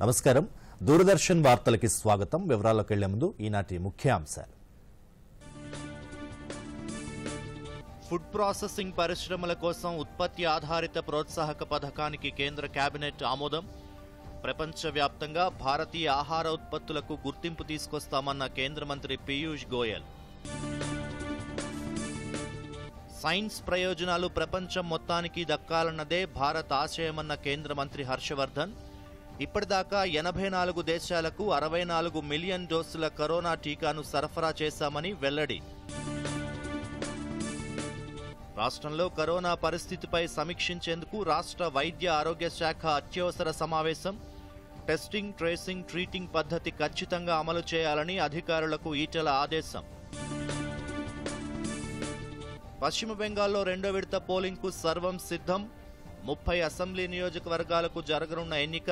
నమస్కారం దూరదర్శన్ వార్తలకి స్వాగతం వివరాల్లోకి వెళ్లే ముందు ఈనాటి ముఖ్యాంశాలు ఫుడ్ ప్రాసెసింగ్ పరిశ్రమల కోసం ఉత్పత్తి ఆధారిత ప్రోత్సాహక పథకానికి కేంద్ర కేబినెట్ ఆమోదం ప్రపంచవ్యాప్తంగా భారతీయ ఆహార ఉత్పత్తులకు గుర్తింపు తీసుకొస్తామన్న కేంద్ర మంత్రి పీయూష్ గోయల్ సైన్స్ ప్రయోజనాలు ప్రపంచం మొత్తానికి దక్కాలన్నదే భారత్ ఆశయమన్న కేంద్ర మంత్రి హర్షవర్ధన్ ఇప్పటిదాకా ఎనభై నాలుగు దేశాలకు అరవై నాలుగు మిలియన్ డోసుల కరోనా టీకాను సరఫరా చేశామని వెల్లడి రాష్ట్రంలో కరోనా పరిస్థితిపై సమీక్షించేందుకు రాష్ట్ర వైద్య ఆరోగ్య శాఖ అత్యవసర సమావేశం టెస్టింగ్ ట్రేసింగ్ ట్రీటింగ్ పద్ధతి ఖచ్చితంగా అమలు చేయాలని అధికారులకు ఈటల ఆదేశం పశ్చిమ బెంగాల్లో రెండో విడత పోలింగ్కు సర్వం సిద్ధం ముప్పై అసెంబ్లీ నియోజకవర్గాలకు జరగనున్న ఎన్నిక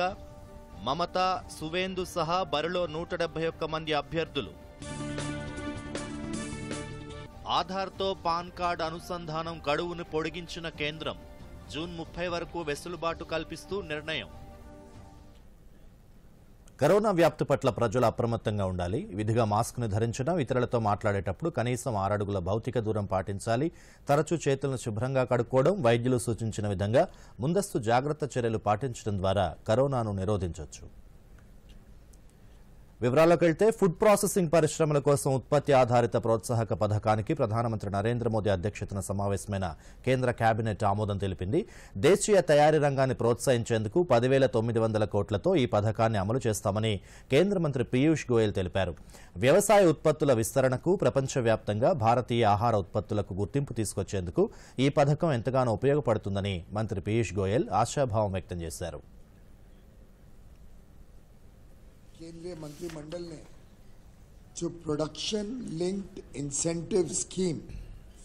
మమత సువేందు సహా బరిలో నూట డెబ్బై ఒక్క మంది అభ్యర్థులు ఆధార్తో పాన్ కార్డ్ అనుసంధానం గడువును పొడిగించిన కేంద్రం జూన్ ముప్పై వరకు వెసులుబాటు కల్పిస్తూ నిర్ణయం కరోనా వ్యాప్తి పట్ల ప్రజలు అప్రమత్తంగా ఉండాలి విధిగా మాస్క్ను ధరించడం ఇతరులతో మాట్లాడేటప్పుడు కనీసం ఆరడుగుల భౌతిక దూరం పాటించాలి తరచూ చేతులను శుభ్రంగా కడుక్కోవడం వైద్యులు సూచించిన విధంగా ముందస్తు జాగ్రత్త చర్యలు పాటించడం ద్వారా కరోనాను నిరోధించవచ్చు వివరాల్లోకి వెళ్తే ఫుడ్ ప్రాసెసింగ్ పరిశ్రమల కోసం ఉత్పత్తి ఆధారిత ప్రోత్సాహక పథకానికి ప్రధానమంత్రి నరేంద్ర మోదీ అధ్యక్షతన సమావేశమైన కేంద్ర కేబినెట్ ఆమోదం తెలిపింది దేశీయ తయారీ రంగాన్ని ప్రోత్సహించేందుకు పదివేల తొమ్మిది వందల కోట్లతో ఈ పథకాన్ని అమలు చేస్తామని కేంద్ర మంత్రి పీయూష్ గోయల్ తెలిపారు వ్యవసాయ ఉత్పత్తుల విస్తరణకు ప్రపంచవ్యాప్తంగా భారతీయ ఆహార ఉత్పత్తులకు గుర్తింపు తీసుకొచ్చేందుకు ఈ పథకం ఎంతగానో ఉపయోగపడుతుందని మంత్రి పీయూష్ గోయల్ ఆశాభావం వ్యక్తం చేశారు केंद्रीय मंत्रिमंडल ने जो production linked incentive scheme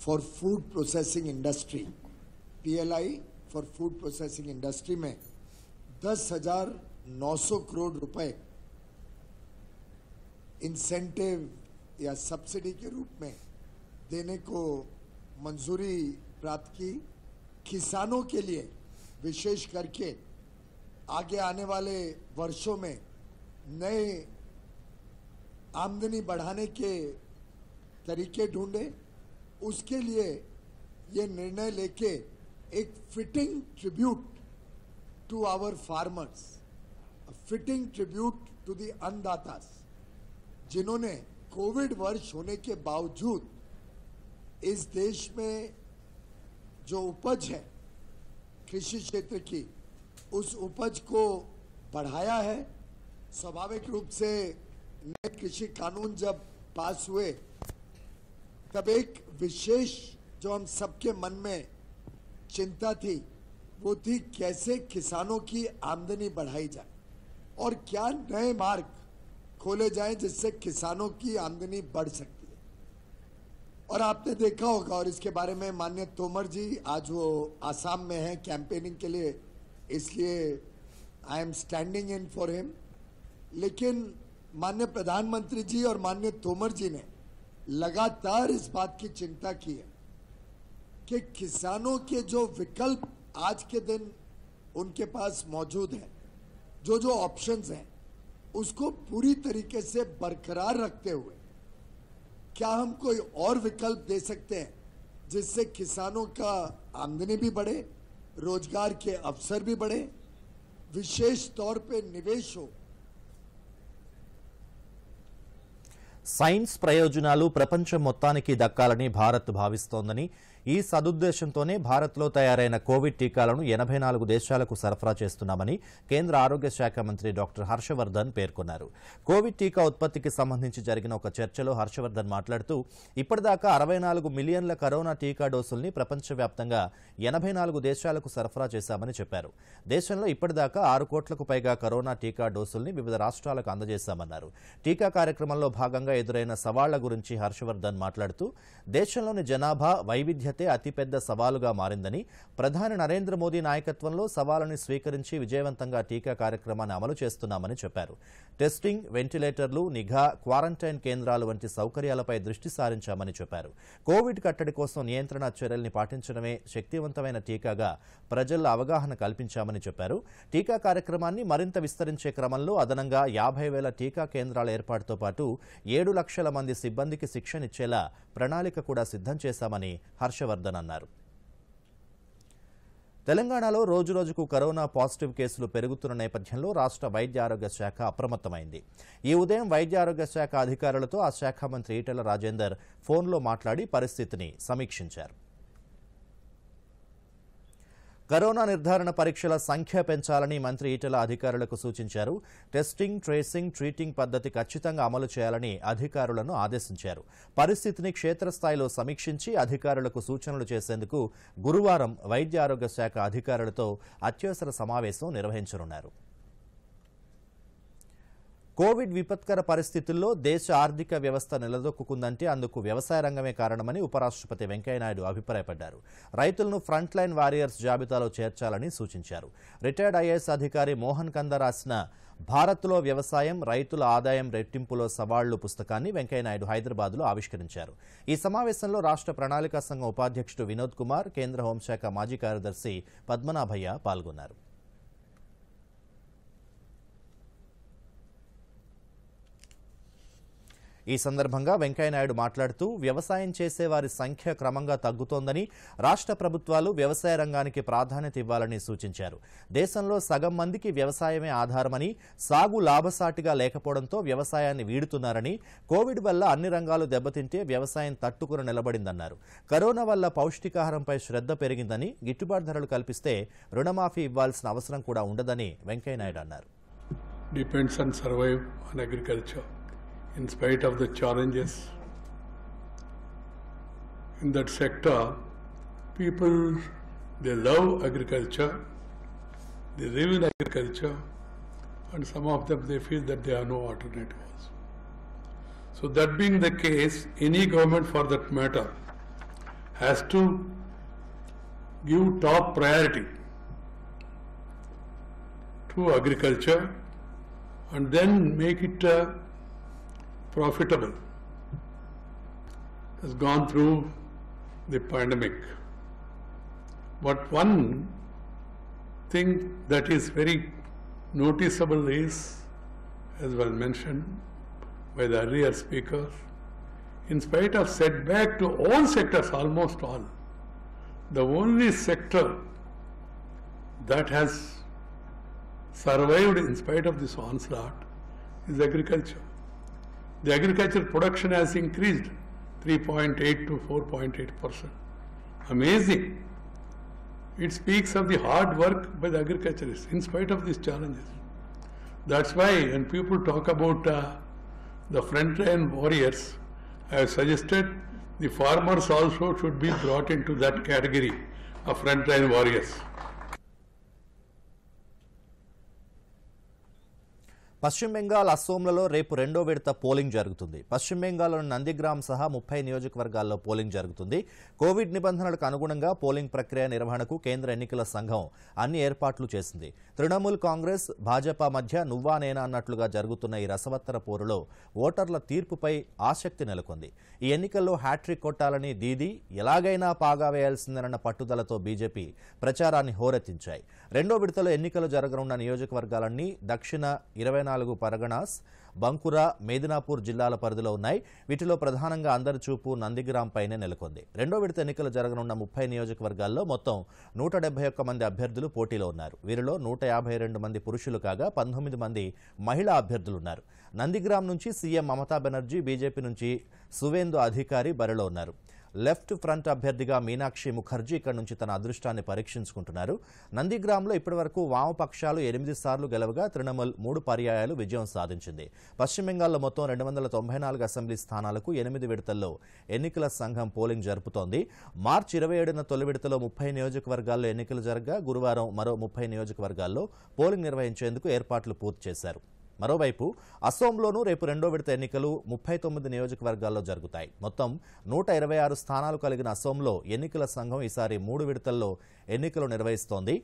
for food processing industry PLI for food processing industry में दस हजार नौ सौ करोड़ रुपए इंसेंटिव या सब्सिडी के रूप में देने को मंजूरी प्राप्त की किसानों के लिए विशेष करके आगे आने वाले वर्षों में नए आमदनी बढ़ाने के तरीके ढूंढे उसके लिए ये निर्णय लेके एक fitting tribute to our farmers fitting tribute to the अन्नदाता जिन्होंने कोविड वर्ष होने के बावजूद इस देश में जो उपज है कृषि क्षेत्र की उस उपज को बढ़ाया है स्वाभाविक रूप से नए कृषि कानून जब पास हुए तब एक विशेष जो हम सबके मन में चिंता थी वो थी कैसे किसानों की आमदनी बढ़ाई जाए और क्या नए मार्ग खोले जाएं जिससे किसानों की आमदनी बढ़ सकती है और आपने देखा होगा और इसके बारे में मान्य तोमर जी आज वो आसाम में हैं कैंपेनिंग के लिए इसलिए I am standing in for him लेकिन माननीय प्रधानमंत्री जी और मान्य तोमर जी ने लगातार इस बात की चिंता की है कि किसानों के जो विकल्प आज के दिन उनके पास मौजूद हैं जो जो ऑप्शंस हैं उसको पूरी तरीके से बरकरार रखते हुए क्या हम कोई और विकल्प दे सकते हैं जिससे किसानों का आमदनी भी बढ़े रोजगार के अवसर भी बढ़े विशेष तौर पे निवेश हो సైన్స్ ప్రయోజనాలు ప్రపంచం మొత్తానికి దక్కాలని భారత్ భావిస్తోందని ఈ సదుద్దేశంతోనే భారత్లో తయారైన కోవిడ్ టీకాలను ఎనభై నాలుగు దేశాలకు సరఫరా చేస్తున్నామని కేంద్ర ఆరోగ్య శాఖ మంత్రి డాక్టర్ హర్షవర్ధన్ పేర్కొన్నారు కోవిడ్ టీకా ఉత్పత్తికి సంబంధించి జరిగిన ఒక చర్చలో హర్షవర్ధన్ మాట్లాడుతూ ఇప్పటిదాకా అరవై నాలుగు మిలియన్ల కరోనా టీకా డోసుల్ని ప్రపంచవ్యాప్తంగా ఎనభై నాలుగు దేశాలకు సరఫరా చేశామని చెప్పారు దేశంలో ఇప్పటిదాకా ఆరు కోట్లకు పైగా కరోనా టీకా డోసుల్ని వివిధ రాష్ట్రాలకు అందజేశామన్నారు టీకా కార్యక్రమంలో భాగంగా ఎదురైన సవాళ్ల గురించి హర్షవర్ధన్ మాట్లాడుతూ దేశంలోని జనాభా వైవిధ్యత అయితే అతిపెద్ద సవాలుగా మారిందని ప్రధాని నరేంద్ర మోదీ నాయకత్వంలో సవాలుని స్వీకరించి విజయవంతంగా టీకా కార్యక్రమాన్ని అమలు చేస్తున్నామని చెప్పారు టెస్టింగ్ వెంటిలేటర్లు నిఘా క్వారంటైన్ కేంద్రాలు వంటి సౌకర్యాలపై దృష్టి సారించామని చెప్పారు కోవిడ్ కట్టడి కోసం నియంత్రణ చర్యల్ని పాటించడమే శక్తివంతమైన టీకాగా ప్రజల అవగాహన కల్పించామని చెప్పారు టీకా కార్యక్రమాన్ని మరింత విస్తరించే క్రమంలో అదనంగా యాభై వేల టీకా కేంద్రాల ఏర్పాటుతో పాటు ఏడు లక్షల మంది సిబ్బందికి శిక్షణ ఇచ్చేలా ప్రణాళిక కూడా సిద్ధం చేశామని హర్ష హర్షవర్ధన్ అన్నారు తెలంగాణలో రోజురోజుకు కరోనా పాజిటివ్ కేసులు పెరుగుతున్న నేపథ్యంలో రాష్ట్ర వైద్య ఆరోగ్య శాఖ అప్రమత్తమైంది ఈ ఉదయం వైద్య ఆరోగ్య శాఖ అధికారులతో ఆ శాఖ మంత్రి ఈటెల రాజేందర్ ఫోన్లో మాట్లాడి పరిస్థితిని సమీక్షించారు కరోనా నిర్ధారణ పరీక్షల సంఖ్య పెంచాలని మంత్రి ఈటల అధికారులకు సూచించారు టెస్టింగ్ ట్రేసింగ్ ట్రీటింగ్ పద్ధతి ఖచ్చితంగా అమలు చేయాలని అధికారులను ఆదేశించారు పరిస్థితిని క్షేత్రస్థాయిలో సమీక్షించి అధికారులకు సూచనలు చేసేందుకు గురువారం వైద్య ఆరోగ్య శాఖ అధికారులతో అత్యవసర సమావేశం నిర్వహించనున్నారు కోవిడ్ విపత్కర పరిస్థితుల్లో దేశ ఆర్థిక వ్యవస్థ నిలదొక్కుందంటే అందుకు వ్యవసాయ రంగమే కారణమని ఉపరాష్ట్రపతి వెంకయ్యనాయుడు అభిప్రాయపడ్డారు రైతులను ఫ్రంట్ లైన్ వారియర్స్ జాబితాలో చేర్చాలని సూచించారు రిటైర్డ్ ఐఏఎస్ అధికారి మోహన్ కంద రాసిన భారత్లో వ్యవసాయం రైతుల ఆదాయం రెట్టింపులో సవాళ్లు పుస్తకాన్ని వెంకయ్యనాయుడు హైదరాబాద్లో ఆవిష్కరించారు ఈ సమావేశంలో రాష్ట్ర ప్రణాళికా సంఘం ఉపాధ్యక్షుడు వినోద్ కుమార్ కేంద్ర హోంశాఖ మాజీ కార్యదర్శి పద్మనాభయ్య పాల్గొన్నారు ఈ సందర్భంగా వెంకయ్యనాయుడు మాట్లాడుతూ వ్యవసాయం చేసే వారి సంఖ్య క్రమంగా తగ్గుతోందని రాష్ట్ర ప్రభుత్వాలు వ్యవసాయ రంగానికి ప్రాధాన్యత ఇవ్వాలని సూచించారు దేశంలో సగం మందికి వ్యవసాయమే ఆధారమని సాగు లాభసాటిగా లేకపోవడంతో వ్యవసాయాన్ని వీడుతున్నారని కోవిడ్ వల్ల అన్ని రంగాలు దెబ్బతింటే వ్యవసాయం తట్టుకుని నిలబడిందన్నారు కరోనా వల్ల పౌష్టికాహారంపై శ్రద్ధ పెరిగిందని గిట్టుబాటు ధరలు కల్పిస్తే రుణమాఫీ ఇవ్వాల్సిన అవసరం కూడా ఉండదని వెంకయ్యనాయుడు అన్నారు depends on survive on agriculture in spite of the challenges in that sector, people, they love agriculture, they live in agriculture, and some of them, they feel that there are no alternatives. So that being the case, any government for that matter has to give top priority to agriculture and then make it a profitable has gone through the pandemic. But one thing that is very noticeable is, as well mentioned by the earlier speakers, in spite of setback to all sectors, almost all, the only sector that has survived in spite of this onslaught is agriculture. The agriculture production has increased 3.8 to 4.8 percent. Amazing. It speaks of the hard work by the agriculturists in spite of these challenges. That's why when people talk about uh, the frontline warriors, I have suggested the farmers also should be brought into that category of frontline warriors. పశ్చిమ బెంగాల్ అస్సోంలలో రేపు రెండో విడత polling జరుగుతుంది పశ్చిమ బెంగాల్లోని నందిగ్రామ్ సహా ముప్పై నియోజకవర్గాల్లో పోలింగ్ జరుగుతుంది కోవిడ్ నిబంధనలకు అనుగుణంగా పోలింగ్ ప్రక్రియ నిర్వహణకు కేంద్ర ఎన్నికల సంఘం అన్ని ఏర్పాట్లు చేసింది తృణమూల్ కాంగ్రెస్ భాజపా మధ్య నువ్వా నేనా అన్నట్లుగా జరుగుతున్న ఈ రసవత్తర పోరులో ఓటర్ల తీర్పుపై ఆసక్తి నెలకొంది ఈ ఎన్నికల్లో హ్యాట్రిక్ కొట్టాలని దీది ఎలాగైనా పాగా వేయాల్సిందన్న పట్టుదలతో బీజేపీ ప్రచారాన్ని హోరెత్తించాయి రెండో విడతలో ఎన్నికలు జరగనున్న నియోజకవర్గాలన్నీ దక్షిణ ఇరవై నాలుగు పరగణాస్ బంకురా మేదినాపూర్ జిల్లాల పరిధిలో ఉన్నాయి వీటిలో ప్రధానంగా అందరి చూపు నందిగ్రాంపైనే నెలకొంది రెండో విడత ఎన్నికలు జరగనున్న ముప్పై నియోజకవర్గాల్లో మొత్తం నూట మంది అభ్యర్థులు పోటీలో ఉన్నారు వీరిలో నూట మంది పురుషులు కాగా పంతొమ్మిది మంది మహిళా అభ్యర్థులున్నారు నందిగ్రామ్ నుంచి సీఎం మమతా బెనర్జీ బీజేపీ నుంచి సువేందు అధికారి బరిలో ఉన్నారు లెఫ్ట్ ఫ్రంట్ అభ్యర్థిగా మీనాక్షి ముఖర్జీ ఇక్కడ నుంచి తన అదృష్టాన్ని పరీక్షించుకుంటున్నారు నందిగ్రామ్లో ఇప్పటివరకు వామపక్షాలు ఎనిమిది సార్లు గెలవగా తృణమూల్ మూడు పర్యాయాలు విజయం సాధించింది పశ్చిమ బెంగాల్లో మొత్తం రెండు వందల తొంభై నాలుగు అసెంబ్లీ స్థానాలకు ఎనిమిది విడతల్లో ఎన్నికల సంఘం పోలింగ్ జరుపుతోంది మార్చి ఇరవై ఏడున తొలి విడతలో ముప్పై నియోజకవర్గాల్లో ఎన్నికలు జరగగా గురువారం మరో ముప్పై నియోజకవర్గాల్లో పోలింగ్ నిర్వహించేందుకు ఏర్పాట్లు పూర్తి చేశారు మరోవైపు అసోంలోనూ రేపు రెండో విడత ఎన్నికలు ముప్పై తొమ్మిది నియోజకవర్గాల్లో జరుగుతాయి మొత్తం నూట ఇరవై ఆరు స్థానాలు కలిగిన అసోంలో ఎన్నికల సంఘం ఈసారి మూడు విడతల్లో ఎన్నికలు నిర్వహిస్తోంది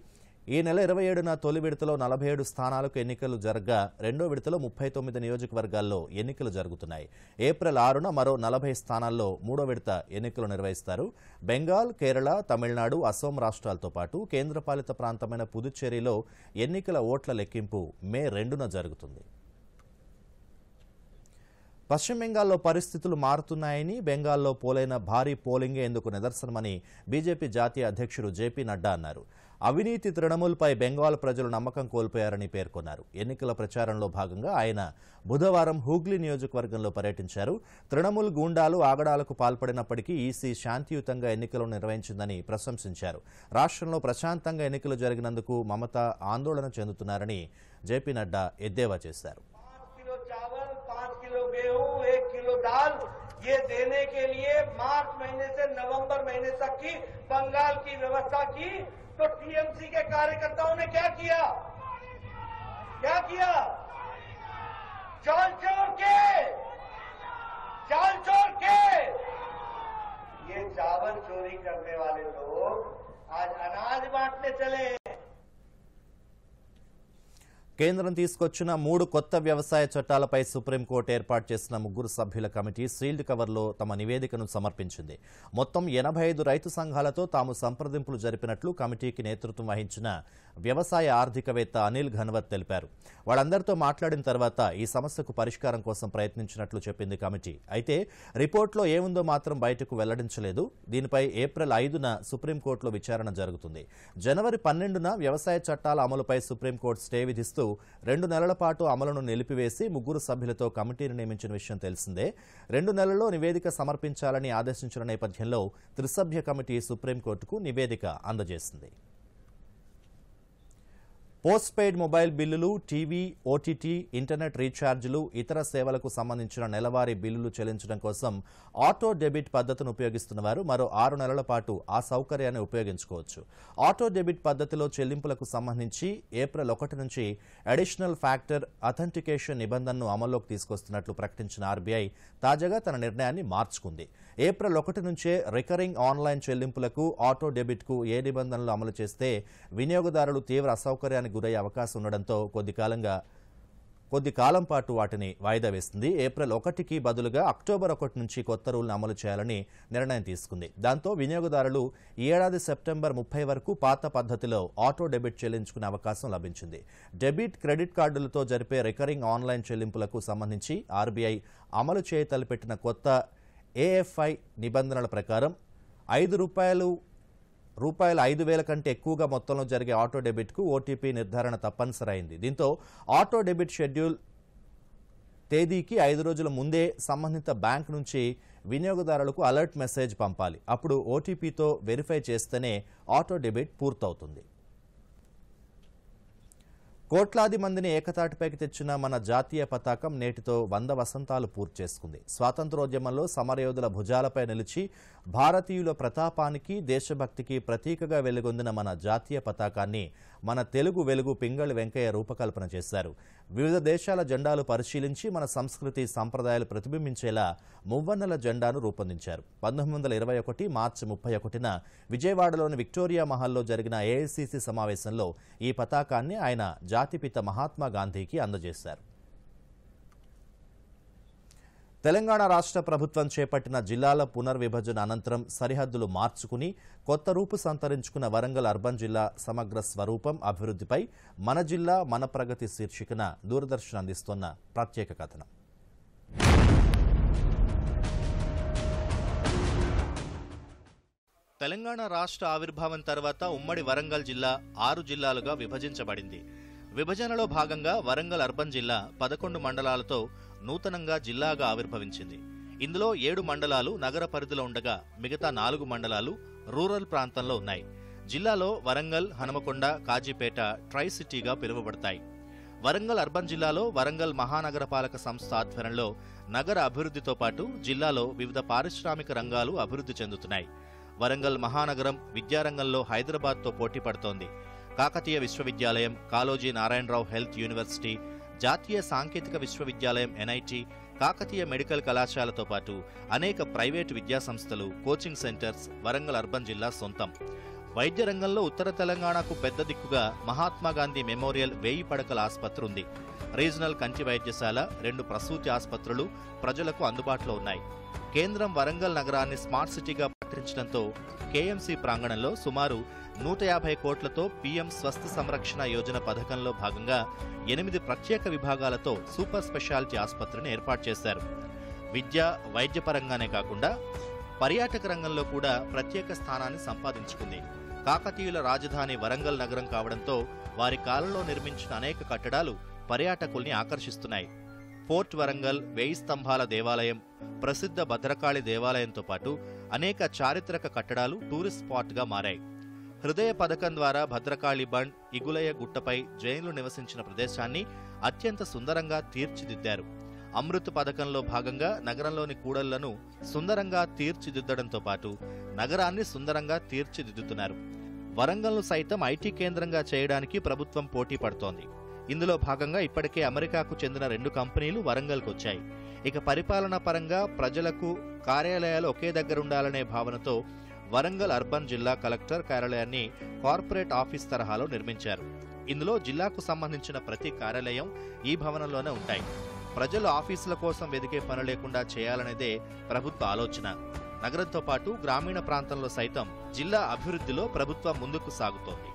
ఈ నెల ఇరవై ఏడున తొలి విడతలో నలభై ఏడు స్థానాలకు ఎన్నికలు జరగా రెండో విడతలో ముప్పై తొమ్మిది నియోజకవర్గాల్లో ఎన్నికలు జరుగుతున్నాయి ఏప్రిల్ ఆరున మరో నలభై స్థానాల్లో మూడో విడత ఎన్నికలు నిర్వహిస్తారు బెంగాల్ కేరళ తమిళనాడు అసోం రాష్ట్రాలతో పాటు కేంద్రపాలిత ప్రాంతమైన పుదుచ్చేరిలో ఎన్నికల ఓట్ల లెక్కింపు మే రెండున జరుగుతుంది పశ్చిమ బెంగాల్లో పరిస్థితులు మారుతున్నాయని బెంగాల్లో పోలైన భారీ పోలింగే ఎందుకు నిదర్శనమని బీజేపీ జాతీయ అధ్యక్షుడు జేపీ నడ్డా అన్నారు అవినీతి తృణమూల్పై బెంగాల్ ప్రజలు నమ్మకం కోల్పోయారని పేర్కొన్నారు ఎన్నికల ప్రచారంలో భాగంగా ఆయన బుధవారం హూగ్లీ నియోజకవర్గంలో పర్యటించారు తృణమూల్ గూండాలు ఆగడాలకు పాల్పడినప్పటికీ ఈసీ శాంతియుతంగా ఎన్నికలు నిర్వహించిందని ప్రశంసించారు రాష్ట్రంలో ప్రశాంతంగా ఎన్నికలు జరిగినందుకు మమత ఆందోళన చెందుతున్నారని జేపీ నడ్డా ఎద్దేవా చేశారు ये देने के लिए मार्च महीने से नवंबर महीने तक की बंगाल की व्यवस्था की तो टीएमसी के कार्यकर्ताओं ने क्या किया क्या किया चाल चोर के चाल चोर के ये चावल चोरी करने वाले लोग आज अनाज बांटने चले కేంద్రం తీసుకొచ్చిన మూడు కొత్త వ్యవసాయ చట్టాలపై సుప్రీంకోర్టు ఏర్పాటు చేసిన ముగ్గురు సభ్యుల కమిటీ సీల్డ్ కవర్లో తమ నివేదికను సమర్పించింది మొత్తం ఎనభై రైతు సంఘాలతో తాము సంప్రదింపులు జరిపినట్లు కమిటీకి నేతృత్వం వహించిన వ్యవసాయ ఆర్థికవేత్త అనిల్ ఘన్వత్ తెలిపారు వాళ్ళందరితో మాట్లాడిన తర్వాత ఈ సమస్యకు పరిష్కారం కోసం ప్రయత్నించినట్లు చెప్పింది కమిటీ అయితే రిపోర్ట్లో ఏముందో మాత్రం బయటకు వెల్లడించలేదు దీనిపై ఏప్రిల్ ఐదున సుప్రీంకోర్టులో విచారణ జరుగుతుంది జనవరి పన్నెండున వ్యవసాయ చట్టాల అమలుపై సుప్రీంకోర్టు స్టే విధిస్తూ అధికారులు రెండు నెలల పాటు అమలును నిలిపివేసి ముగ్గురు సభ్యులతో కమిటీని నియమించిన విషయం తెలిసిందే రెండు నెలల్లో నివేదిక సమర్పించాలని ఆదేశించిన నేపథ్యంలో త్రిసభ్య కమిటీ సుప్రీంకోర్టుకు నివేదిక అందజేసింది పోస్ట్ పెయిడ్ మొబైల్ బిల్లులు టీవీ ఓటీటీ ఇంటర్నెట్ రీఛార్జీలు ఇతర సేవలకు సంబంధించిన నెలవారీ బిల్లులు చెల్లించడం కోసం ఆటో డెబిట్ పద్ధతిని ఉపయోగిస్తున్న వారు మరో ఆరు నెలల పాటు ఆ సౌకర్యాన్ని ఉపయోగించుకోవచ్చు ఆటో డెబిట్ పద్ధతిలో చెల్లింపులకు సంబంధించి ఏప్రిల్ ఒకటి నుంచి అడిషనల్ ఫ్యాక్టర్ అథెంటికేషన్ నిబంధనను అమల్లోకి తీసుకొస్తున్నట్లు ప్రకటించిన ఆర్బీఐ తాజాగా తన నిర్ణయాన్ని మార్చుకుంది ఏప్రిల్ ఒకటి నుంచే రికరింగ్ ఆన్లైన్ చెల్లింపులకు ఆటో డెబిట్కు ఏ నిబంధనలు అమలు చేస్తే వినియోగదారులు తీవ్ర అసౌకర్యానికి గురయ్యే అవకాశం ఉండడంతో కొద్ది కాలంగా కొద్ది కాలం పాటు వాటిని వాయిదా వేసింది ఏప్రిల్ ఒకటికి బదులుగా అక్టోబర్ ఒకటి నుంచి కొత్త రూల్ను అమలు చేయాలని నిర్ణయం తీసుకుంది దాంతో వినియోగదారులు ఏడాది సెప్టెంబర్ ముప్పై వరకు పాత పద్ధతిలో ఆటో డెబిట్ చెల్లించుకునే అవకాశం లభించింది డెబిట్ క్రెడిట్ కార్డులతో జరిపే రికరింగ్ ఆన్లైన్ చెల్లింపులకు సంబంధించి ఆర్బీఐ అమలు చేయతలపెట్టిన కొత్త ఏఎఫ్ఐ నిబంధనల ప్రకారం ఐదు రూపాయలు రూపాయలు ఐదు వేల కంటే ఎక్కువగా మొత్తంలో జరిగే ఆటో డెబిట్కు ఓటీపీ నిర్ధారణ తప్పనిసరైంది దీంతో ఆటో డెబిట్ షెడ్యూల్ తేదీకి ఐదు రోజుల ముందే సంబంధిత బ్యాంక్ నుంచి వినియోగదారులకు అలర్ట్ మెసేజ్ పంపాలి అప్పుడు ఓటీపీతో వెరిఫై చేస్తేనే ఆటో డెబిట్ పూర్తవుతుంది కోట్లాది మందిని ఏకతాటిపైకి తెచ్చిన మన జాతీయ పతాకం నేటితో వంద వసంతాలు పూర్తి చేసుకుంది స్వాతంత్రోద్యమంలో సమరయోధుల భుజాలపై నిలిచి భారతీయుల ప్రతాపానికి దేశభక్తికి ప్రతీకగా వెలుగొందిన మన జాతీయ పతాకాన్ని మన తెలుగు వెలుగు పింగళి వెంకయ్య రూపకల్పన చేశారు వివిధ దేశాల జెండాలు పరిశీలించి మన సంస్కృతి సంప్రదాయాలు ప్రతిబింబించేలా మువ్వన్నెల జెండాను రూపొందించారు పంతొమ్మిది వందల ఇరవై ఒకటి మార్చి ముప్పై ఒకటిన విజయవాడలోని విక్టోరియా మహల్లో జరిగిన ఏఐసిసి సమావేశంలో ఈ పతాకాన్ని ఆయన జాతిపిత మహాత్మా గాంధీకి అందజేశారు తెలంగాణ రాష్ట్ర ప్రభుత్వం చేపట్టిన జిల్లాల పునర్విభజన అనంతరం సరిహద్దులు మార్చుకుని కొత్త రూపు సంతరించుకున్న వరంగల్ అర్బన్ జిల్లా సమగ్ర స్వరూపం అభివృద్ధిపై మన జిల్లా మన ప్రగతి శీర్షికన దూరదర్శన్ అందిస్తోన్న ప్రత్యేక కథనం తెలంగాణ రాష్ట్ర ఆవిర్భావం తర్వాత ఉమ్మడి వరంగల్ జిల్లా ఆరు జిల్లాలుగా విభజించబడింది విభజనలో భాగంగా వరంగల్ అర్బన్ జిల్లా పదకొండు మండలాలతో నూతనంగా జిల్లాగా ఆవిర్భవించింది ఇందులో ఏడు మండలాలు నగర పరిధిలో ఉండగా మిగతా నాలుగు మండలాలు రూరల్ ప్రాంతంలో ఉన్నాయి జిల్లాలో వరంగల్ హనుమకొండ కాజీపేట ట్రై సిటీగా పిలువబడతాయి వరంగల్ అర్బన్ జిల్లాలో వరంగల్ మహానగరపాలక సంస్థ ఆధ్వర్యంలో నగర అభివృద్ధితో పాటు జిల్లాలో వివిధ పారిశ్రామిక రంగాలు అభివృద్ధి చెందుతున్నాయి వరంగల్ మహానగరం విద్యారంగంలో హైదరాబాద్తో పోటీ పడుతోంది కాకతీయ విశ్వవిద్యాలయం కాలోజీ నారాయణరావు హెల్త్ యూనివర్సిటీ జాతీయ సాంకేతిక విశ్వవిద్యాలయం ఎన్ఐటి కాకతీయ మెడికల్ కళాశాలతో పాటు అనేక ప్రైవేటు విద్యాసంస్థలు కోచింగ్ సెంటర్స్ వరంగల్ అర్బన్ జిల్లా సొంతం వైద్య రంగంలో ఉత్తర తెలంగాణకు పెద్ద దిక్కుగా మహాత్మాగాంధీ మెమోరియల్ వేయి పడకల ఆసుపత్రి ఉంది రీజనల్ కంటి వైద్యశాల రెండు ప్రసూతి ఆసుపత్రులు ప్రజలకు అందుబాటులో ఉన్నాయి కేంద్రం వరంగల్ నగరాన్ని స్మార్ట్ సిటీగా ప్రకటించడంతో కేఎంసీ ప్రాంగణంలో సుమారు నూట యాభై కోట్లతో పీఎం స్వస్థ సంరక్షణ యోజన పథకంలో భాగంగా ఎనిమిది ప్రత్యేక విభాగాలతో సూపర్ స్పెషాలిటీ ఆసుపత్రిని ఏర్పాటు చేశారు విద్య వైద్యపరంగానే కాకుండా పర్యాటక రంగంలో కూడా ప్రత్యేక స్థానాన్ని సంపాదించుకుంది కాకతీయుల రాజధాని వరంగల్ నగరం కావడంతో వారి కాలంలో నిర్మించిన అనేక కట్టడాలు పర్యాటకుల్ని ఆకర్షిస్తున్నాయి ఫోర్ట్ వరంగల్ వేయి స్తంభాల దేవాలయం ప్రసిద్ధ భద్రకాళి దేవాలయంతో పాటు అనేక చారిత్రక కట్టడాలు టూరిస్ట్ స్పాట్గా మారాయి హృదయ పథకం ద్వారా భద్రకాళి బండ్ ఇగులయ గుట్టపై జైన్లు నివసించిన ప్రదేశాన్ని అత్యంత సుందరంగా తీర్చిదిద్దారు అమృత్ పథకంలో భాగంగా నగరంలోని కూడళ్లను సుందరంగా తీర్చిదిద్దడంతో పాటు నగరాన్ని సుందరంగా తీర్చిదిద్దుతున్నారు వరంగల్ను సైతం ఐటీ కేంద్రంగా చేయడానికి ప్రభుత్వం పోటీ పడుతోంది ఇందులో భాగంగా ఇప్పటికే అమెరికాకు చెందిన రెండు కంపెనీలు వరంగల్కు వచ్చాయి ఇక పరిపాలనా పరంగా ప్రజలకు కార్యాలయాలు ఒకే దగ్గర ఉండాలనే భావనతో వరంగల్ అర్బన్ జిల్లా కలెక్టర్ కార్యాలయాన్ని కార్పొరేట్ ఆఫీస్ తరహాలో నిర్మించారు ఇందులో జిల్లాకు సంబంధించిన ప్రతి కార్యాలయం ఈ భవనంలోనే ఉంటాయి ప్రజలు ఆఫీసుల కోసం వెదికే పని లేకుండా చేయాలనేదే ప్రభుత్వ ఆలోచన నగరంతో పాటు గ్రామీణ ప్రాంతంలో సైతం జిల్లా అభివృద్ధిలో ప్రభుత్వం ముందుకు సాగుతోంది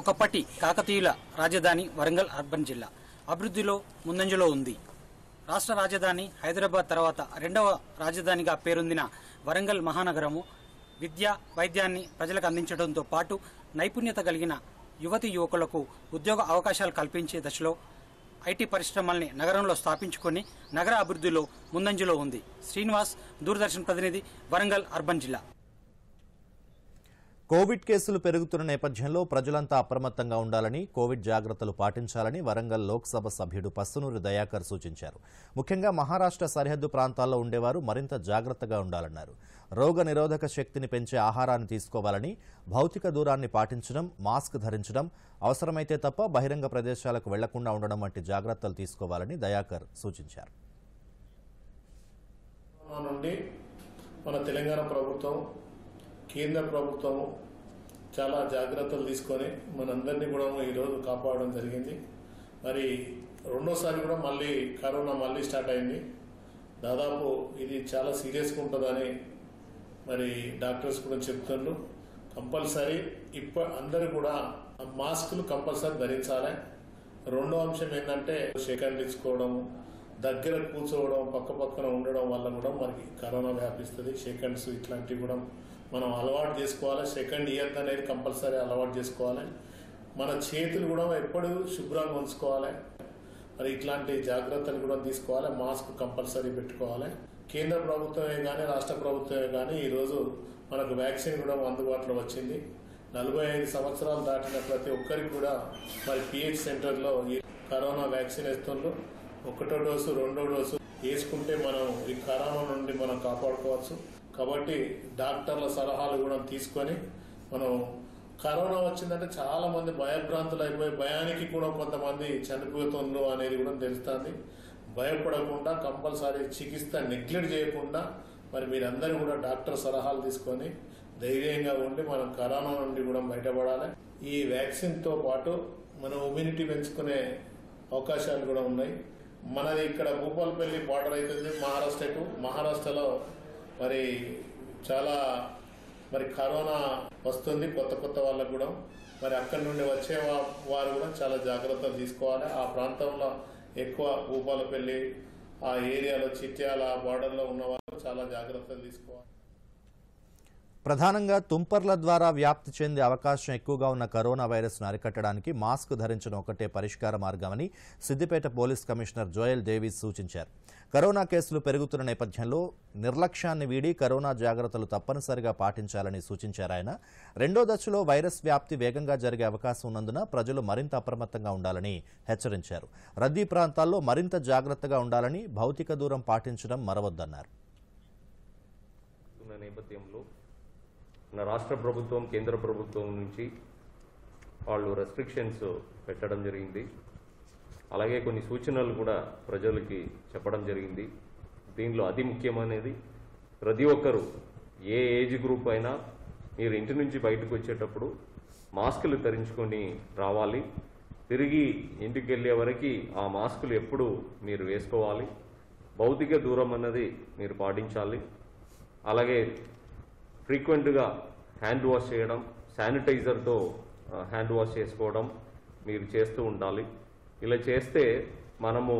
ఒకప్పటి కాకతీయుల రాజధాని వరంగల్ అర్బన్ జిల్లా అభివృద్ధిలో ముందంజలో ఉంది రాష్ట్ర రాజధాని హైదరాబాద్ తర్వాత రెండవ రాజధానిగా పేరొందిన వరంగల్ మహానగరము విద్య వైద్యాన్ని ప్రజలకు అందించడంతో పాటు నైపుణ్యత కలిగిన యువతి యువకులకు ఉద్యోగ అవకాశాలు కల్పించే దశలో ఐటీ పరిశ్రమల్ని నగరంలో స్థాపించుకొని నగర అభివృద్ధిలో ముందంజలో ఉంది శ్రీనివాస్ దూరదర్శన్ ప్రతినిధి వరంగల్ అర్బన్ జిల్లా కోవిడ్ కేసులు పెరుగుతున్న నేపథ్యంలో ప్రజలంతా అప్రమత్తంగా ఉండాలని కోవిడ్ జాగ్రత్తలు పాటించాలని వరంగల్ లోక్సభ సభ్యుడు పస్సునూరి దయాకర్ సూచించారు ముఖ్యంగా మహారాష్ట్ర సరిహద్దు ప్రాంతాల్లో ఉండేవారు మరింత జాగ్రత్తగా ఉండాలన్నారు రోగ నిరోధక శక్తిని పెంచే ఆహారాన్ని తీసుకోవాలని భౌతిక దూరాన్ని పాటించడం మాస్క్ ధరించడం అవసరమైతే తప్ప బహిరంగ ప్రదేశాలకు వెళ్లకుండా ఉండడం వంటి జాగ్రత్తలు తీసుకోవాలని దయాకర్ సూచించారు నుండి మన తెలంగాణ ప్రభుత్వం కేంద్ర ప్రభుత్వం చాలా జాగ్రత్తలు తీసుకొని మనందరినీ కూడా ఈరోజు కాపాడడం జరిగింది మరి రెండోసారి కూడా మళ్ళీ కరోనా మళ్ళీ స్టార్ట్ అయింది దాదాపు ఇది చాలా సీరియస్గా ఉంటుందని మరి డాక్టర్స్ కూడా చెప్తున్నారు కంపల్సరీ ఇప్ప అందరూ కూడా మాస్కులు కంపల్సరీ ధరించాలి రెండో అంశం ఏంటంటే సేకరించుకోవడం దగ్గర కూర్చోవడం పక్క పక్కన ఉండడం వల్ల కూడా మనకి కరోనా వ్యాపిస్తుంది సెకండ్స్ ఇట్లాంటివి కూడా మనం అలవాటు చేసుకోవాలి సెకండ్ ఇయర్ అనేది కంపల్సరీ అలవాటు చేసుకోవాలి మన చేతులు కూడా ఎప్పుడు శుభ్రంగా ఉంచుకోవాలి మరి ఇట్లాంటి జాగ్రత్తలు కూడా తీసుకోవాలి మాస్క్ కంపల్సరీ పెట్టుకోవాలి కేంద్ర ప్రభుత్వమే కానీ రాష్ట్ర ప్రభుత్వమే కానీ ఈరోజు మనకు వ్యాక్సిన్ కూడా అందుబాటులో వచ్చింది నలభై ఐదు సంవత్సరాలు దాటిన ప్రతి ఒక్కరికి కూడా మరి పిహెచ్ సెంటర్లో ఈ కరోనా వ్యాక్సిన్ వేస్తున్నారు ఒకటో డోసు రెండో డోసు వేసుకుంటే మనం ఈ కరోనా నుండి మనం కాపాడుకోవచ్చు కాబట్టి డాక్టర్ల సలహాలు కూడా తీసుకొని మనం కరోనా వచ్చిందంటే చాలా మంది భయభ్రాంతులు అయిపోయి భయానికి కూడా కొంతమంది చనిపోతుండ్రు అనేది కూడా తెలుస్తుంది భయపడకుండా కంపల్సరీ చికిత్స నెగ్లెక్ట్ చేయకుండా మరి మీరందరూ కూడా డాక్టర్ సలహాలు తీసుకొని ధైర్యంగా ఉండి మనం కరోనా నుండి కూడా బయటపడాలి ఈ వ్యాక్సిన్తో పాటు మనం ఇమ్యూనిటీ పెంచుకునే అవకాశాలు కూడా ఉన్నాయి మనది ఇక్కడ భూపాలపల్లి బార్డర్ అవుతుంది మహారాష్ట్రకు మహారాష్ట్రలో మరి చాలా మరి కరోనా వస్తుంది కొత్త కొత్త వాళ్ళకు కూడా మరి అక్కడి నుండి వచ్చే వారు కూడా చాలా జాగ్రత్తలు తీసుకోవాలి ఆ ప్రాంతంలో ఎక్కువ భూపాలపల్లి ఆ ఏరియాలో చిట్యాల బార్డర్లో ఉన్న వాళ్ళు చాలా జాగ్రత్తలు తీసుకోవాలి ప్రధానంగా తుంపర్ల ద్వారా వ్యాప్తి చెందే అవకాశం ఎక్కువగా ఉన్న కరోనా వైరస్ను అరికట్టడానికి మాస్క్ ధరించడం ఒకటే పరిష్కార మార్గమని Siddipet police commissioner Joel Davis సూచించారు కరోనా కేసులు పెరుగుతున్న నేపథ్యంలో నిర్లక్ష్యాన్ని వీడి కరోనా జాగ్రత్తలు తప్పనిసరిగా పాటించాలని సూచించారు ఆయన రెండో దశలో వైరస్ వ్యాప్తి వేగంగా జరిగే అవకాశం ఉన్నందున ప్రజలు మరింత అప్రమత్తంగా ఉండాలని హెచ్చరించారు రద్దీ ప్రాంతాల్లో మరింత జాగ్రత్తగా ఉండాలని భౌతిక దూరం పాటించడం మరవద్దన్నారు నేపథ్యంలో మన రాష్ట్ర ప్రభుత్వం కేంద్ర ప్రభుత్వం నుంచి వాళ్ళు రెస్ట్రిక్షన్స్ పెట్టడం జరిగింది అలాగే కొన్ని సూచనలు కూడా ప్రజలకి చెప్పడం జరిగింది దీనిలో అతి ముఖ్యమైనది ప్రతి ఒక్కరూ ఏ ఏజ్ గ్రూప్ అయినా మీరు ఇంటి నుంచి బయటకు వచ్చేటప్పుడు మాస్కులు ధరించుకొని రావాలి తిరిగి ఇంటికి వెళ్ళే వరకు ఆ మాస్కులు ఎప్పుడు మీరు వేసుకోవాలి భౌతిక దూరం అన్నది మీరు పాటించాలి అలాగే ఫ్రీక్వెంట్గా హ్యాండ్ వాష్ చేయడం శానిటైజర్తో హ్యాండ్ వాష్ చేసుకోవడం మీరు చేస్తూ ఉండాలి ఇలా చేస్తే మనము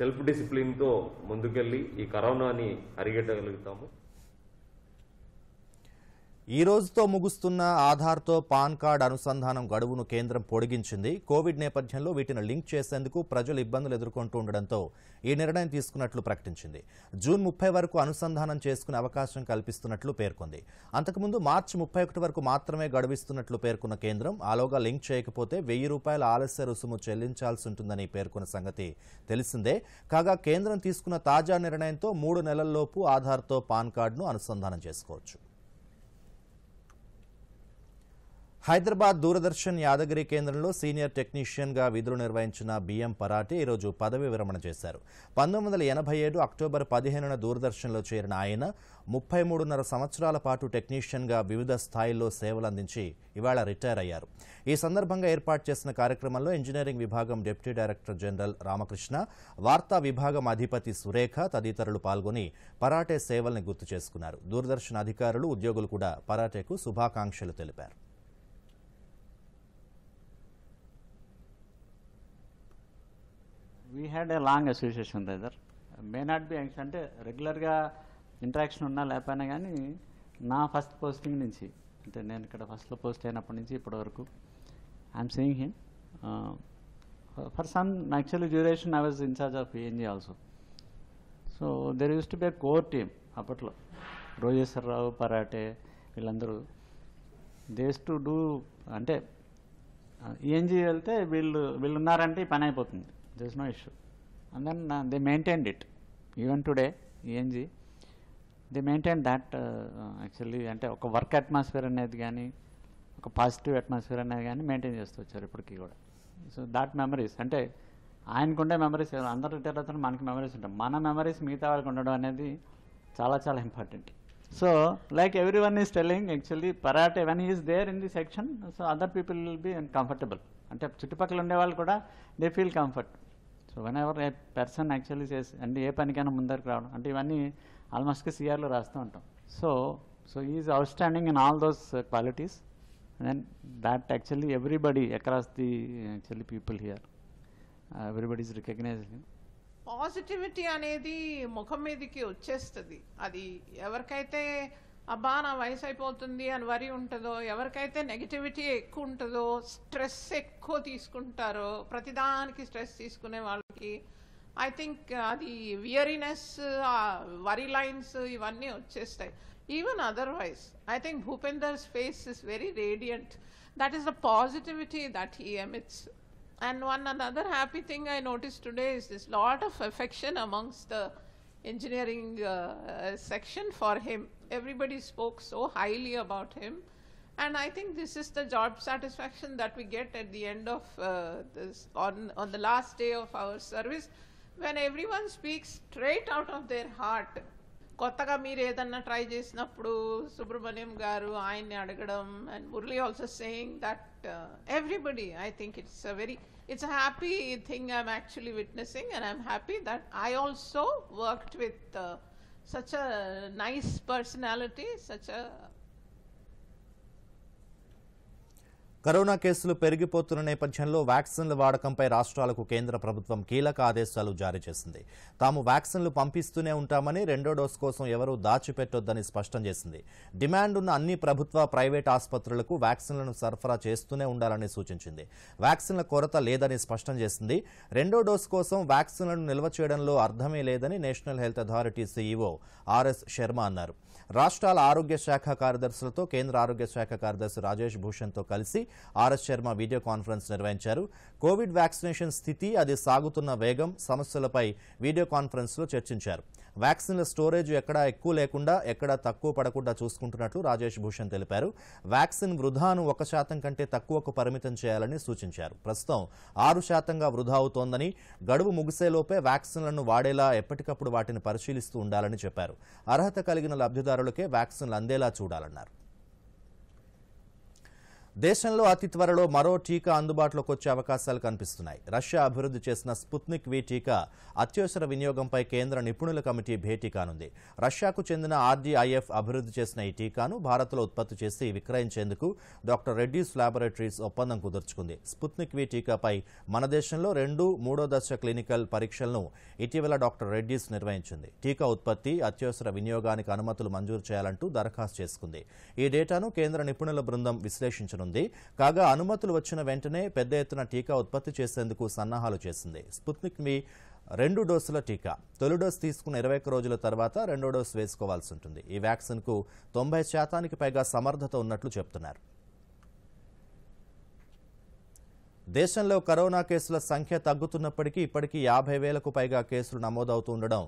సెల్ఫ్ డిసిప్లిన్తో ముందుకెళ్ళి ఈ కరోనాని అరిగేటగలుగుతాము ఈ రోజుతో ముగుస్తున్న ఆధార్తో పాన్ కార్డ్ అనుసంధానం గడువును కేంద్రం పొడిగించింది కోవిడ్ నేపథ్యంలో వీటిని లింక్ చేసేందుకు ప్రజలు ఇబ్బందులు ఎదుర్కొంటూ ఉండడంతో ఈ నిర్ణయం తీసుకున్నట్లు ప్రకటించింది జూన్ ముప్పై వరకు అనుసంధానం చేసుకునే అవకాశం కల్పిస్తున్నట్లు పేర్కొంది అంతకుముందు మార్చి ముప్పై ఒకటి వరకు మాత్రమే గడువిస్తున్నట్లు పేర్కొన్న కేంద్రం ఆలోగా లింక్ చేయకపోతే వెయ్యి రూపాయల ఆలస్య రుసుము చెల్లించాల్సి ఉంటుందని పేర్కొన్న సంగతి తెలిసిందే కాగా కేంద్రం తీసుకున్న తాజా నిర్ణయంతో మూడు నెలల్లోపు ఆధార్తో పాన్ కార్డును అనుసంధానం చేసుకోవచ్చు హైదరాబాద్ దూరదర్శన్ యాదగిరి కేంద్రంలో సీనియర్ టెక్నీషియన్గా విధులు నిర్వహించిన బిఎం పరాటి ఈరోజు పదవి విరమణ చేశారు పంతొమ్మిది వందల ఎనభై ఏడు అక్టోబర్ పదిహేనున దూరదర్శన్లో చేరిన ఆయన ముప్పై మూడున్నర సంవత్సరాల పాటు టెక్నీషియన్గా వివిధ స్థాయిల్లో సేవలందించి ఇవాళ రిటైర్ అయ్యారు ఈ సందర్భంగా ఏర్పాటు చేసిన కార్యక్రమంలో ఇంజనీరింగ్ విభాగం డిప్యూటీ డైరెక్టర్ జనరల్ రామకృష్ణ వార్తా విభాగం అధిపతి సురేఖ తదితరులు పాల్గొని పరాటే సేవల్ని గుర్తు చేసుకున్నారు దూరదర్శన్ అధికారులు ఉద్యోగులు కూడా పరాటేకు శుభాకాంక్షలు తెలిపారు we had a long association there may not be యాంగ్స్ అంటే రెగ్యులర్గా ఇంట్రాక్షన్ ఉన్నా లేకపోయినా కానీ నా ఫస్ట్ పోస్టింగ్ నుంచి అంటే నేను ఇక్కడ ఫస్ట్లో పోస్ట్ అయినప్పటి నుంచి ఇప్పటి వరకు I'm seeing him for some actually duration I was in charge of ANG also so there used to be core team అప్పట్లో రావు పరాటే వీళ్ళందరూ దేస్ టు డూ అంటే ఈఎన్జీ uh, వెళ్తే వీళ్ళు వీళ్ళు ఉన్నారంటే పని అయిపోతుంది there is issue issue. And then uh, it even today Even today, maintain e they actually uh, uh, అంటే ఒక వర్క్ అట్మాస్ఫియర్ అనేది కానీ ఒక పాజిటివ్ అట్మాస్ఫియర్ అనేది కానీ మెయింటైన్ చేస్తూ వచ్చారు ఇప్పటికీ కూడా సో దాట్ మెమరీస్ అంటే ఆయనకుండే మెమరీస్ అందరి రిటైర్లతో మనకి మెమరీస్ ఉంటాయి మన మెమరీస్ మిగతా వాళ్ళకి ఉండడం అనేది చాలా చాలా important so like every one is telling actually Parate one is there in the section so other people will be comfortable అంటే చుట్టుపక్కల ఉండేవాళ్ళు కూడా they feel comfort so one ever a person actually చేసి అంటే ఏ పనికైనా ముందరకు రావడం అంటే ఇవన్నీ ఆల్మోస్ట్గా సిఆర్లో రాస్తూ ఉంటాం so so is outstanding in all those qualities then that actually everybody across the actually people here everybody is recognize positivity అనేది ముఖం మీదకి వచ్చేస్తుంది అది ఎవరికైతే అబ్బా నా వయసు అయిపోతుంది అని వరి ఉంటుందో ఎవరికైతే నెగిటివిటీ ఎక్కువ ఉంటుందో స్ట్రెస్ ఎక్కువ తీసుకుంటారో ప్రతిదానికి స్ట్రెస్ తీసుకునే వాళ్ళకి ఐ థింక్ అది వియరీనెస్ వరి లైన్స్ ఇవన్నీ వచ్చేస్తాయి even otherwise I think Bhupender's face is very radiant that is the positivity that he emits And one another happy thing I noticed today is this lot of affection amongst the engineering uh, uh, section for him everybody spoke so highly about him. And I think this is the job satisfaction that we get at the end of uh, this, on, on the last day of our service, when everyone speaks straight out of their heart కొత్తగా మీరు ఏదన్నా try చేసినప్పుడు సుబ్రహ్మణ్యం గారు ఆయన్ని అడగడం and Murali also saying that everybody I think it's a very it's a happy thing I'm actually witnessing and I'm happy that I also worked with such a nice personality, such a corona కేసులు పెరిగిపోతున్న నేపథ్యంలో వ్యాక్సిన్ల వాడకంపై రాష్ట్రాలకు కేంద్ర ప్రభుత్వం కీలక ఆదేశాలు జారీ చేసింది తాము వ్యాక్సిన్లు పంపిస్తూనే ఉంటామని రెండో డోస్ కోసం ఎవరూ దాచిపెట్టొద్దని స్పష్టం చేసింది డిమాండ్ ఉన్న అన్ని ప్రభుత్వ ప్రైవేట్ ఆసుపత్రులకు వ్యాక్సిన్లను సరఫరా చేస్తూనే ఉండాలని సూచించింది వ్యాక్సిన్ల కొరత లేదని స్పష్టం చేసింది రెండో డోస్ కోసం వ్యాక్సిన్లను నిల్వ చేయడంలో అర్థమే లేదని National Health Authority CEO RS Sharma అన్నారు రాష్ట్రాల ఆరోగ్య శాఖ కార్యదర్శులతో కేంద్ర ఆరోగ్య శాఖ కార్యదర్శి రాజేష్ భూషణ్తో కలిసి ఆర్ఎస్ శర్మ వీడియో కాన్ఫరెన్స్ నిర్వహించారు కోవిడ్ వ్యాక్సినేషన్ స్థితి అది సాగుతున్న వేగం సమస్యలపై వీడియో కాన్ఫరెన్స్ లో చర్చించారు వ్యాక్సిన్ల స్టోరేజ్ ఎక్కడ ఎక్కువ లేకుండా ఎక్కడ తక్కువ పడకుండా చూసుకుంటున్నట్లు రాజేష్ భూషణ్ తెలిపారు వ్యాక్సిన్ వృధాను ఒక శాతం కంటే తక్కువకు పరిమితం చేయాలని సూచించారు ప్రస్తుతం ఆరు శాతంగా వృధా అవుతోందని గడువు ముగిసేలోపే వ్యాక్సిన్లను వాడేలా ఎప్పటికప్పుడు వాటిని పరిశీలిస్తూ ఉండాలని చెప్పారు అర్హత కలిగిన లబ్ధిదారులకే వ్యాక్సిన్లు అందేలా చూడాలన్నారు దేశంలో అతి త్వరలో మరో టీకా అందుబాటులోకి వచ్చే అవకాశాలు కనిపిస్తున్నాయి రష్యా అభివృద్ధి చేసిన స్పుత్నిక్ వి టీకా అత్యవసర వినియోగంపై కేంద్ర నిపుణుల కమిటీ భేటీ కానుంది రష్యాకు చెందిన ఆర్డీఐఎఫ్ అభివృద్ధి చేసిన ఈ టీకాను భారత్లో ఉత్పత్తి చేసి విక్రయించేందుకు డాక్టర్ రెడ్డీస్ ల్యాబొరేటరీస్ ఒప్పందం కుదుర్చుకుంది స్పుత్నిక్ వి టీకాపై మన దేశంలో రెండు మూడో దశ క్లినికల్ పరీక్షలను ఇటీవల డాక్టర్ రెడ్డీస్ నిర్వహించింది టీకా ఉత్పత్తి అత్యవసర వినియోగానికి అనుమతులు మంజూరు చేయాలంటూ దరఖాస్తు చేసుకుంది ఈ డేటాను కేంద్ర నిపుణుల బృందం విశ్లేషించనుంది ఉంది కాగా అనుమతులు వచ్చిన వెంటనే పెద్ద ఎత్తున టీకా ఉత్పత్తి చేసేందుకు సన్నాహాలు చేసింది స్పుత్నిక్ మీ రెండు డోసుల టీకా తొలి డోసు తీసుకున్న ఇరవై రోజుల తర్వాత రెండో డోసు వేసుకోవాల్సి ఉంటుంది ఈ వ్యాక్సిన్కు తొంభై శాతానికి పైగా సమర్థత ఉన్నట్లు చెబుతున్నారు దేశంలో కరోనా కేసుల సంఖ్య తగ్గుతున్నప్పటికీ ఇప్పటికీ యాభై వేలకు పైగా కేసులు నమోదవుతుండడం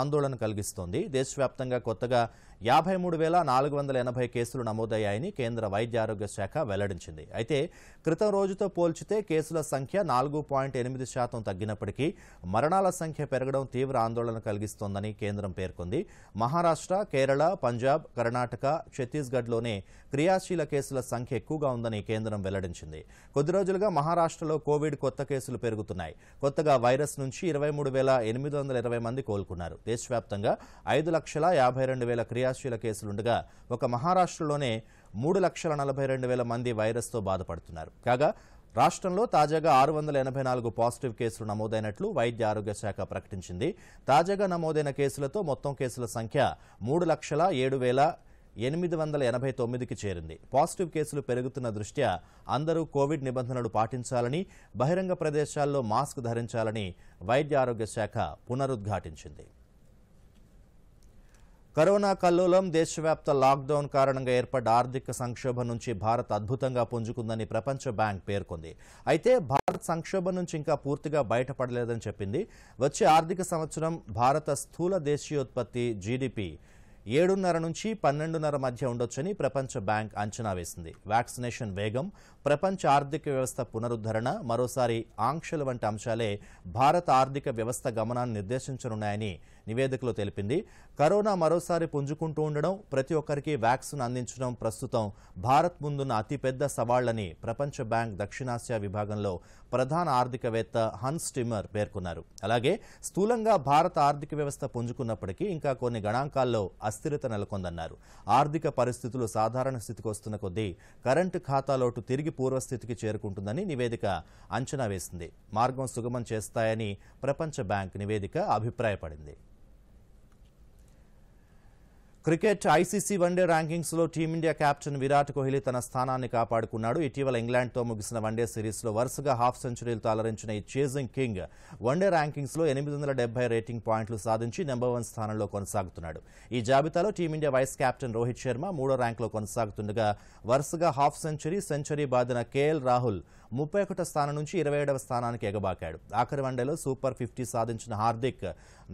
ఆందోళన కలిగిస్తోంది దేశవ్యాప్తంగా కొత్తగా యాభై మూడు వేల నాలుగు వందల ఎనభై కేసులు నమోదయ్యాయని కేంద్ర వైద్య ఆరోగ్య శాఖ వెల్లడించింది అయితే క్రితం రోజుతో పోల్చితే కేసుల సంఖ్య నాలుగు పాయింట్ ఎనిమిది శాతం తగ్గినప్పటికీ మరణాల సంఖ్య పెరగడం తీవ్ర ఆందోళన కలిగిస్తోందని కేంద్రం పేర్కొంది మహారాష్ట్ర కేరళ పంజాబ్ కర్ణాటక ఛత్తీస్గఢ్లోనే క్రియాశీల కేసుల సంఖ్య ఎక్కువగా ఉందని కేంద్రం వెల్లడించింది కొద్ది రోజులుగా మహారాష్ట్రలో కోవిడ్ కొత్త కేసులు పెరుగుతున్నాయి కొత్తగా వైరస్ నుంచి ఇరవై మూడు వేల ఎనిమిది వందల ఇరవై మంది కోలుకున్నారు దేశవ్యాప్తంగా ఐదు లక్షల యాభై రెండు వేల క్రియా క్రియాశీల కేసులుండగా ఒక మహారాష్ట్రలోనే మూడు లక్షల నలభై రెండు వేల మంది వైరస్తో బాధపడుతున్నారు కాగా రాష్ట్రంలో తాజాగా ఆరు వందల ఎనభై నాలుగు పాజిటివ్ కేసులు నమోదైనట్లు వైద్య ఆరోగ్య శాఖ ప్రకటించింది తాజాగా నమోదైన కేసులతో మొత్తం కేసుల సంఖ్య మూడు లక్షల ఏడు వేల ఎనిమిది వందల ఎనభై తొమ్మిదికి చేరింది పాజిటివ్ కేసులు పెరుగుతున్న దృష్ట్యా అందరూ కోవిడ్ నిబంధనలు పాటించాలని బహిరంగ ప్రదేశాల్లో మాస్క్ ధరించాలని వైద్య ఆరోగ్య శాఖ పునరుద్ఘాటించింది కరోనా కల్లోలం దేశవ్యాప్త లాక్డౌన్ కారణంగా ఏర్పడ్డ ఆర్థిక సంక్షోభం నుంచి భారత్ అద్భుతంగా పుంజుకుందని ప్రపంచ బ్యాంక్ పేర్కొంది అయితే భారత్ సంక్షోభం నుంచి ఇంకా పూర్తిగా బయటపడలేదని చెప్పింది వచ్చే ఆర్థిక సంవత్సరం భారత స్థూల దేశీయోత్పత్తి జీడిపి ఏడున్నర నుంచి పన్నెండున్నర మధ్య ఉండొచ్చని ప్రపంచ బ్యాంక్ అంచనా వేసింది వ్యాక్సినేషన్ వేగం ప్రపంచ ఆర్థిక వ్యవస్థ పునరుద్ధరణ మరోసారి ఆంక్షలు వంటి అంశాలే భారత ఆర్థిక వ్యవస్థ గమనాన్ని నిర్దేశించనున్నాయని నివేదికలో తెలిపింది కరోనా మరోసారి పుంజుకుంటూ ఉండడం ప్రతి ఒక్కరికి వ్యాక్సిన్ అందించడం ప్రస్తుతం భారత్ ముందున్న అతిపెద్ద సవాళ్లని ప్రపంచ బ్యాంక్ దక్షిణాసియా విభాగంలో ప్రధాన ఆర్థికవేత్త హన్స్ టిమ్మర్ పేర్కొన్నారు అలాగే స్థూలంగా భారత ఆర్థిక వ్యవస్థ పుంజుకున్నప్పటికీ ఇంకా కొన్ని గణాంకాల్లో అస్థిరత నెలకొందన్నారు ఆర్థిక పరిస్థితులు సాధారణ స్థితికి వస్తున్న కొద్దీ కరెంటు ఖాతాలోటు తిరిగి పూర్వస్థితికి చేరుకుంటుందని నివేదిక అంచనా వేసింది మార్గం సుగమం చేస్తాయని ప్రపంచ బ్యాంక్ నివేదిక అభిప్రాయపడింది క్రికెట్ ఐసీసీ వన్డే ర్యాంకింగ్స్లో టీమిండియా కెప్టెన్ విరాట్ కోహ్లీ తన స్థానాన్ని కాపాడుకున్నాడు ఇటీవల ఇంగ్లాండ్తో ముగిసిన వన్డే సిరీస్లో వరుసగా హాఫ్ సెంచరీలతో అలరించిన ఈ చేజింగ్ కింగ్ వన్డే ర్యాంకింగ్స్లో ఎనిమిది వందల రేటింగ్ పాయింట్లు సాధించి నెంబర్ వన్ స్థానంలో కొనసాగుతున్నాడు ఈ జాబితాలో team India vice captain Rohit Sharma మూడో ర్యాంకులో కొనసాగుతుండగా వరుసగా హాఫ్ సెంచరీ సెంచరీ బాధిన కేఎల్ రాహుల్ ముప్పై ఒకటవ స్థానం నుంచి ఇరవై ఏడవ స్థానానికి ఎగబాకాడు ఆఖరి వన్డేలో సూపర్ ఫిఫ్టీ సాధించిన హార్దిక్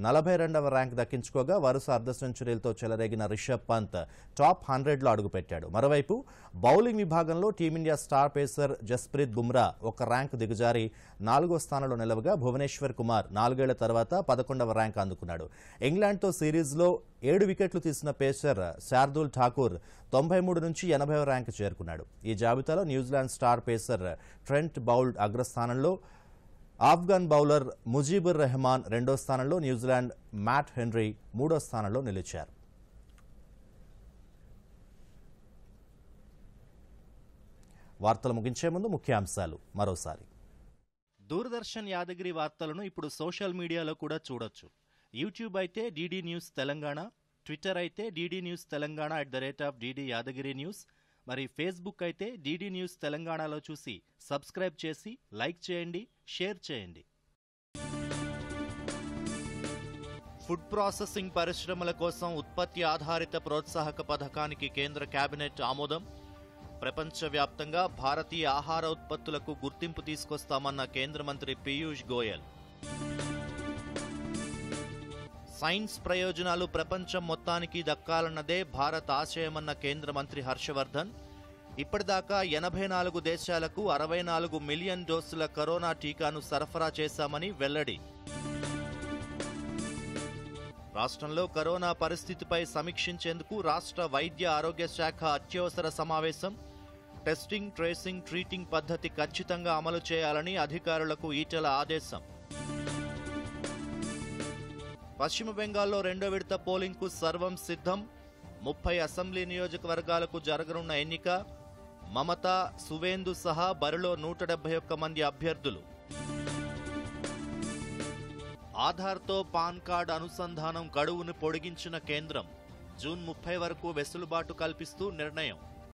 నలభై రెండవ ర్యాంక్ దక్కించుకోగా వరుస అర్ధ సెంచరీలతో చెలరేగిన రిషబ్ పంత్ టాప్ హండ్రెడ్లో అడుగుపెట్టాడు మరోవైపు బౌలింగ్ విభాగంలో team India star pacer Jasprit Bumrah ఒక ర్యాంక్ దిగజారి నాలుగో స్థానంలో నిలవగా భువనేశ్వర్ కుమార్ నాలుగేళ్ల తర్వాత పదకొండవ ర్యాంక్ అందుకున్నాడు ఇంగ్లాండ్తో సిరీస్లో ఏడు వికెట్లు తీసిన పేసర్ శార్దుల్ ఠాకూర్ తొంభై మూడు నుంచి ఎనభై ర్యాంకు చేరుకున్నాడు ఈ జాబితాలో New Zealand star pacer Trent Boult అగ్రస్థానంలో ఆఫ్ఘన్ బౌలర్ ముజీబుర్ రెహమాన్ రెండో స్థానంలో న్యూజిలాండ్ మ్యాట్ హెన్రీ మూడో స్థానంలో నిలిచారు వార్తలు ముగించే ముందు ముఖ్యాంశాలు మరోసారి దూరదర్శన్ యాదగిరి వార్తలను ఇప్పుడు సోషల్ మీడియాలో కూడా చూడొచ్చు యూట్యూబ్ అయితే డీడీ న్యూస్ తెలంగాణ ట్విట్టర్ అయితే DD News Telangana at the rate of DD Yadagiri News మరి ఫేస్బుక్ అయితే డీడీ న్యూస్ తెలంగాణలో చూసి సబ్స్క్రైబ్ చేసి లైక్ చేయండి షేర్ చేయండి ఫుడ్ ప్రాసెసింగ్ పరిశ్రమల కోసం ఉత్పత్తి ఆధారిత ప్రోత్సాహక పథకానికి కేంద్ర కేబినెట్ ఆమోదం ప్రపంచవ్యాప్తంగా భారతీయ ఆహార ఉత్పత్తులకు గుర్తింపు తీసుకొస్తామన్న కేంద్ర మంత్రి పీయూష్ గోయల్ సైన్స్ ప్రయోజనాలు ప్రపంచం మొత్తానికి దక్కాలన్నదే భారత్ ఆశయమన్న కేంద్ర మంత్రి హర్షవర్ధన్ ఇప్పటిదాకా ఎనభై నాలుగు దేశాలకు అరవై నాలుగు మిలియన్ డోసుల కరోనా టీకాను సరఫరా చేశామని వెల్లడి రాష్ట్రంలో కరోనా పరిస్థితిపై సమీక్షించేందుకు రాష్ట్ర వైద్య ఆరోగ్య శాఖ అత్యవసర సమావేశం టెస్టింగ్ ట్రేసింగ్ ట్రీటింగ్ పద్ధతి ఖచ్చితంగా అమలు చేయాలని అధికారులకు ఈటల ఆదేశం పశ్చిమ బెంగాల్లో రెండో విడత పోలింగ్కు సర్వం సిద్ధం ముప్పై అసెంబ్లీ నియోజకవర్గాలకు జరగనున్న ఎన్నిక మమత సువేందు సహా బరిలో నూట డెబ్బై ఒక్క మంది అభ్యర్థులు ఆధార్తో పాన్ కార్డ్ అనుసంధానం గడువును పొడిగించిన కేంద్రం జూన్ ముప్పై వరకు వెసులుబాటు కల్పిస్తూ నిర్ణయం